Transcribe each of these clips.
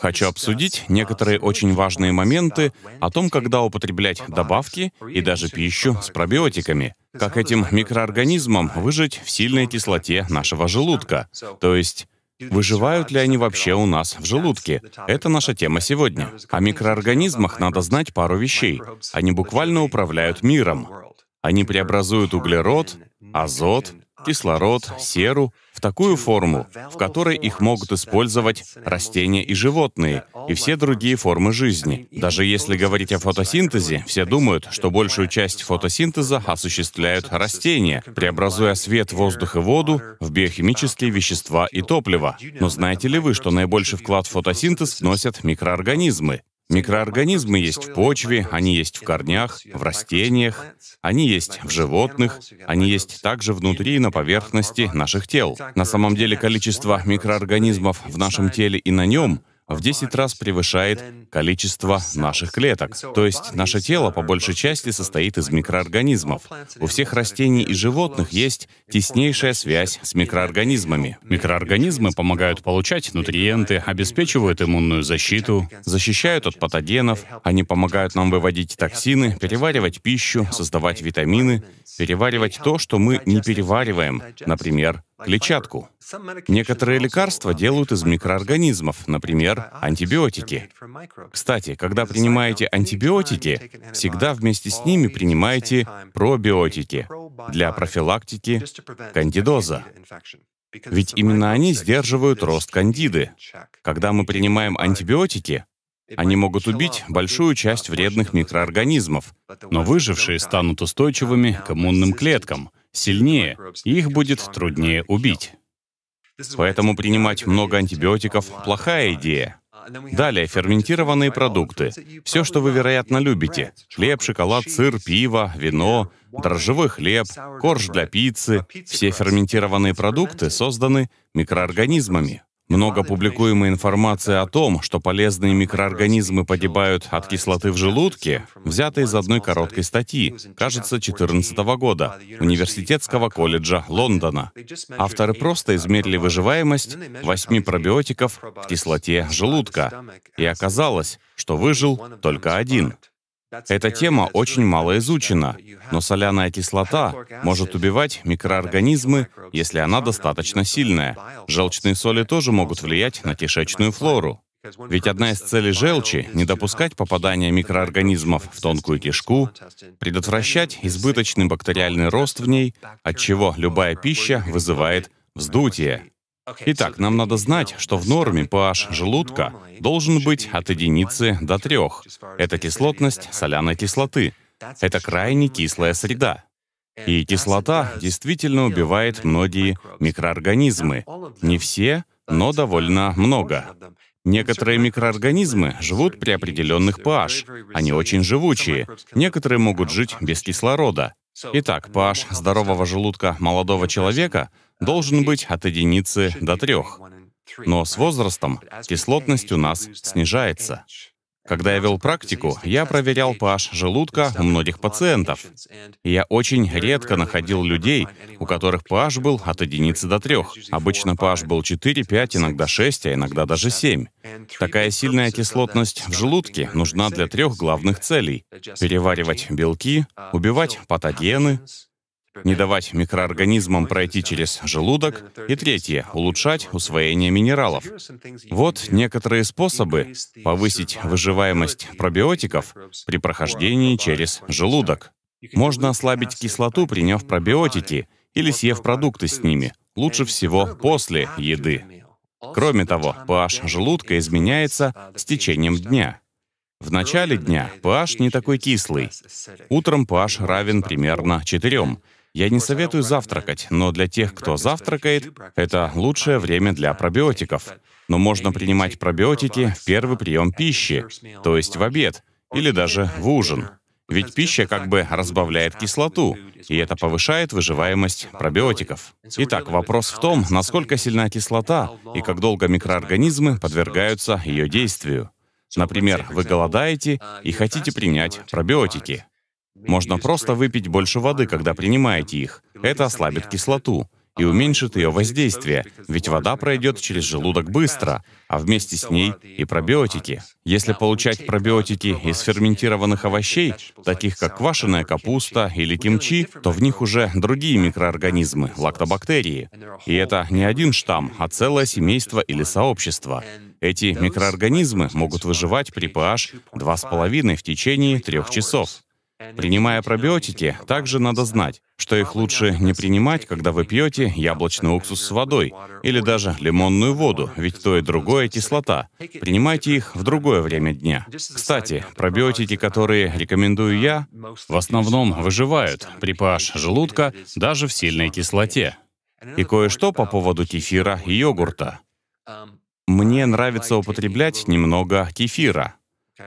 Хочу обсудить некоторые очень важные моменты о том, когда употреблять добавки и даже пищу с пробиотиками, как этим микроорганизмам выжить в сильной кислоте нашего желудка, то есть Выживают ли они вообще у нас в желудке? Это наша тема сегодня. О микроорганизмах надо знать пару вещей. Они буквально управляют миром. Они преобразуют углерод, азот, кислород, серу в такую форму, в которой их могут использовать растения и животные, и все другие формы жизни. Даже если говорить о фотосинтезе, все думают, что большую часть фотосинтеза осуществляют растения, преобразуя свет, воздух и воду в биохимические вещества и топливо. Но знаете ли вы, что наибольший вклад в фотосинтез вносят микроорганизмы? Микроорганизмы есть в почве, они есть в корнях, в растениях, они есть в животных, они есть также внутри и на поверхности наших тел. На самом деле количество микроорганизмов в нашем теле и на нем — в 10 раз превышает количество наших клеток. То есть наше тело по большей части состоит из микроорганизмов. У всех растений и животных есть теснейшая связь с микроорганизмами. Микроорганизмы помогают получать нутриенты, обеспечивают иммунную защиту, защищают от патогенов, они помогают нам выводить токсины, переваривать пищу, создавать витамины, переваривать то, что мы не перевариваем, например, клетчатку. Некоторые лекарства делают из микроорганизмов, например, антибиотики. Кстати, когда принимаете антибиотики, всегда вместе с ними принимаете пробиотики для профилактики кандидоза. Ведь именно они сдерживают рост кандиды. Когда мы принимаем антибиотики, они могут убить большую часть вредных микроорганизмов, но выжившие станут устойчивыми к иммунным клеткам — сильнее, их будет труднее убить. Поэтому принимать много антибиотиков — плохая идея. Далее, ферментированные продукты. Все, что вы, вероятно, любите. Хлеб, шоколад, сыр, пиво, вино, дрожжевой хлеб, корж для пиццы. Все ферментированные продукты созданы микроорганизмами. Много публикуемой информации о том, что полезные микроорганизмы погибают от кислоты в желудке, взята из одной короткой статьи, кажется, 2014 года, Университетского колледжа Лондона. Авторы просто измерили выживаемость восьми пробиотиков в кислоте желудка, и оказалось, что выжил только один — эта тема очень мало изучена, но соляная кислота может убивать микроорганизмы, если она достаточно сильная. Желчные соли тоже могут влиять на кишечную флору. Ведь одна из целей желчи — не допускать попадания микроорганизмов в тонкую кишку, предотвращать избыточный бактериальный рост в ней, от чего любая пища вызывает вздутие. Итак, нам надо знать, что в норме pH э, желудка должен быть от единицы до трех. Это кислотность соляной кислоты. Это крайне кислая среда. И кислота действительно убивает многие микроорганизмы. Не все, но довольно много. Некоторые микроорганизмы живут при определенных pH. Они очень живучие. Некоторые могут жить без кислорода. Итак, pH здорового желудка молодого человека — должен быть от единицы до трех. Но с возрастом кислотность у нас снижается. Когда я вел практику, я проверял pH желудка у многих пациентов. я очень редко находил людей, у которых pH был от единицы до трех. Обычно pH был 4, 5, иногда 6, а иногда даже 7. Такая сильная кислотность в желудке нужна для трех главных целей. Переваривать белки, uh, убивать патогены не давать микроорганизмам пройти через желудок, и третье — улучшать усвоение минералов. Вот некоторые способы повысить выживаемость пробиотиков при прохождении через желудок. Можно ослабить кислоту, приняв пробиотики или съев продукты с ними, лучше всего после еды. Кроме того, pH желудка изменяется с течением дня. В начале дня pH не такой кислый. Утром pH равен примерно 4. Я не советую завтракать, но для тех, кто завтракает, это лучшее время для пробиотиков. Но можно принимать пробиотики в первый прием пищи, то есть в обед или даже в ужин. Ведь пища как бы разбавляет кислоту, и это повышает выживаемость пробиотиков. Итак, вопрос в том, насколько сильна кислота и как долго микроорганизмы подвергаются ее действию. Например, вы голодаете и хотите принять пробиотики. Можно просто выпить больше воды, когда принимаете их. Это ослабит кислоту и уменьшит ее воздействие, ведь вода пройдет через желудок быстро, а вместе с ней и пробиотики. Если получать пробиотики из ферментированных овощей, таких как квашеная капуста или кимчи, то в них уже другие микроорганизмы, лактобактерии. И это не один штамм, а целое семейство или сообщество. Эти микроорганизмы могут выживать при pH 2,5 в течение трех часов. Принимая пробиотики, также надо знать, что их лучше не принимать, когда вы пьете яблочный уксус с водой или даже лимонную воду, ведь то и другое кислота. Принимайте их в другое время дня. Кстати, пробиотики, которые рекомендую я, в основном выживают при pH желудка даже в сильной кислоте. И кое-что по поводу кефира и йогурта. Мне нравится употреблять немного кефира.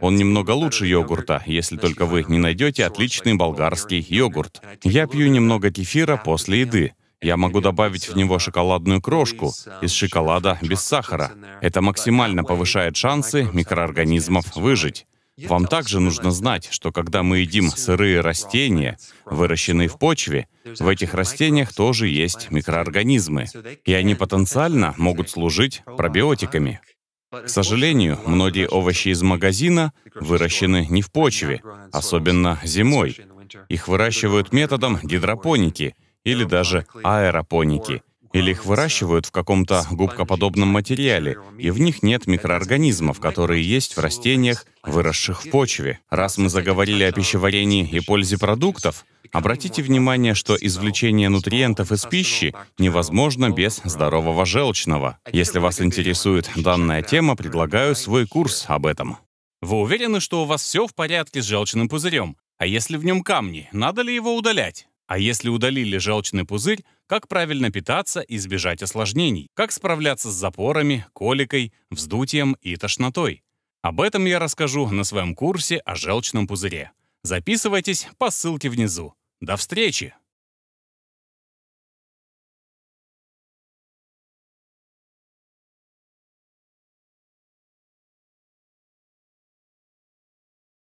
Он немного лучше йогурта, если только вы не найдете отличный болгарский йогурт. Я пью немного кефира после еды. Я могу добавить в него шоколадную крошку из шоколада без сахара. Это максимально повышает шансы микроорганизмов выжить. Вам также нужно знать, что когда мы едим сырые растения, выращенные в почве, в этих растениях тоже есть микроорганизмы, и они потенциально могут служить пробиотиками. К сожалению, многие овощи из магазина выращены не в почве, особенно зимой. Их выращивают методом гидропоники или даже аэропоники, или их выращивают в каком-то губкоподобном материале, и в них нет микроорганизмов, которые есть в растениях, выросших в почве. Раз мы заговорили о пищеварении и пользе продуктов, обратите внимание, что извлечение нутриентов из пищи невозможно без здорового желчного. Если вас интересует данная тема, предлагаю свой курс об этом. Вы уверены, что у вас все в порядке с желчным пузырем? А если в нем камни, надо ли его удалять? А если удалили желчный пузырь, как правильно питаться и избежать осложнений, как справляться с запорами, коликой, вздутием и тошнотой. Об этом я расскажу на своем курсе о желчном пузыре. Записывайтесь по ссылке внизу. До встречи!